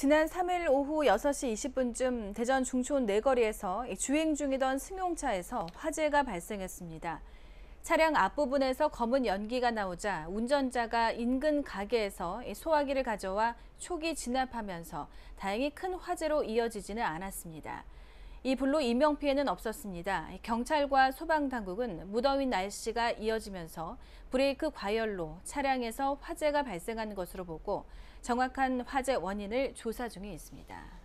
지난 3일 오후 6시 20분쯤 대전 중촌 내거리에서 네 주행 중이던 승용차에서 화재가 발생했습니다. 차량 앞부분에서 검은 연기가 나오자 운전자가 인근 가게에서 소화기를 가져와 초기 진압하면서 다행히 큰 화재로 이어지지는 않았습니다. 이 불로 인명 피해는 없었습니다. 경찰과 소방 당국은 무더운 날씨가 이어지면서 브레이크 과열로 차량에서 화재가 발생한 것으로 보고 정확한 화재 원인을 조사 중에 있습니다.